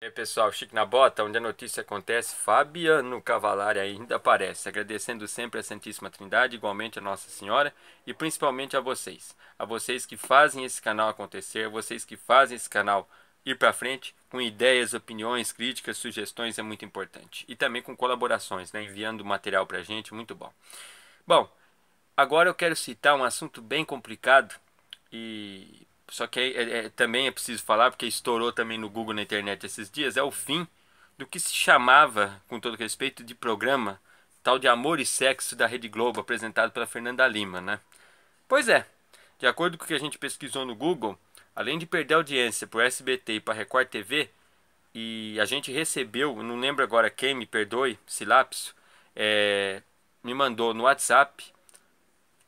E aí, pessoal, Chique na Bota, onde a notícia acontece, Fabiano Cavalari ainda aparece, agradecendo sempre a Santíssima Trindade, igualmente a Nossa Senhora e principalmente a vocês, a vocês que fazem esse canal acontecer, a vocês que fazem esse canal ir para frente com ideias, opiniões, críticas, sugestões é muito importante e também com colaborações, né? enviando material para a gente, muito bom. Bom, agora eu quero citar um assunto bem complicado e só que é, é, também é preciso falar, porque estourou também no Google na internet esses dias, é o fim do que se chamava, com todo respeito, de programa tal de Amor e Sexo da Rede Globo, apresentado pela Fernanda Lima, né? Pois é, de acordo com o que a gente pesquisou no Google, além de perder audiência para o SBT e para a Record TV, e a gente recebeu, não lembro agora quem, me perdoe, se lapso, é, me mandou no WhatsApp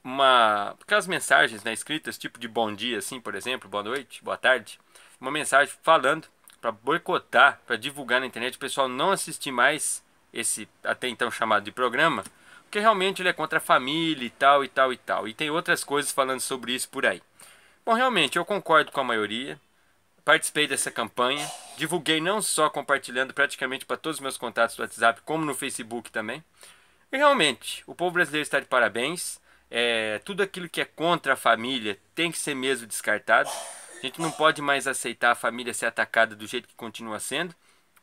uma aquelas mensagens né, escritas, tipo de bom dia, assim, por exemplo, boa noite, boa tarde, uma mensagem falando para boicotar, para divulgar na internet, o pessoal não assistir mais esse até então chamado de programa, porque realmente ele é contra a família e tal e tal e tal. E tem outras coisas falando sobre isso por aí. Bom, realmente eu concordo com a maioria. Participei dessa campanha, divulguei não só compartilhando praticamente para todos os meus contatos do WhatsApp, como no Facebook também. E realmente, o povo brasileiro está de parabéns. É, tudo aquilo que é contra a família tem que ser mesmo descartado. A gente não pode mais aceitar a família ser atacada do jeito que continua sendo,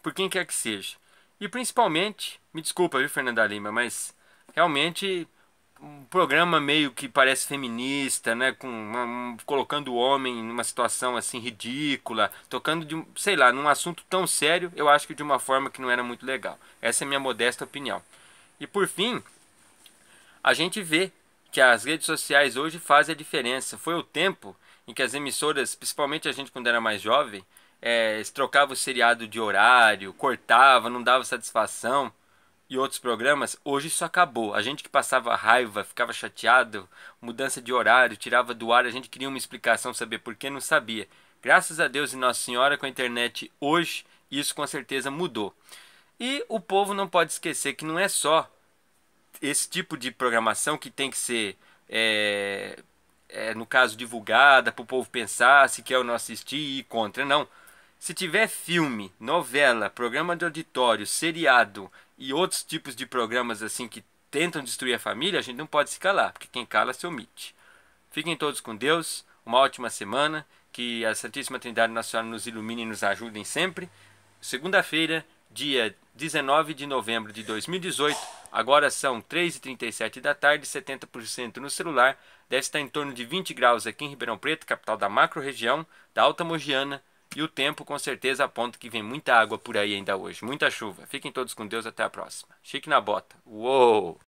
por quem quer que seja. E principalmente, me desculpa, viu, Fernanda Lima, mas realmente um programa meio que parece feminista, né, com um, colocando o homem numa situação assim ridícula, tocando de, sei lá, num assunto tão sério, eu acho que de uma forma que não era muito legal. Essa é a minha modesta opinião. E por fim, a gente vê que as redes sociais hoje fazem a diferença. Foi o tempo em que as emissoras, principalmente a gente quando era mais jovem, é, trocava o seriado de horário, cortava, não dava satisfação e outros programas, hoje isso acabou. A gente que passava raiva, ficava chateado, mudança de horário, tirava do ar, a gente queria uma explicação, saber por que não sabia. Graças a Deus e Nossa Senhora com a internet hoje, isso com certeza mudou. E o povo não pode esquecer que não é só esse tipo de programação que tem que ser, é, é, no caso, divulgada para o povo pensar se quer ou não assistir e ir contra. Não. Se tiver filme, novela, programa de auditório, seriado e outros tipos de programas assim que tentam destruir a família, a gente não pode se calar, porque quem cala se omite. Fiquem todos com Deus, uma ótima semana, que a Santíssima Trindade Nacional nos ilumine e nos ajudem sempre. Segunda-feira, dia 19 de novembro de 2018 Agora são 3h37 da tarde, 70% no celular. Deve estar em torno de 20 graus aqui em Ribeirão Preto, capital da macro-região, da Alta Mogiana. E o tempo com certeza aponta que vem muita água por aí ainda hoje, muita chuva. Fiquem todos com Deus, até a próxima. Chique na bota. Uou!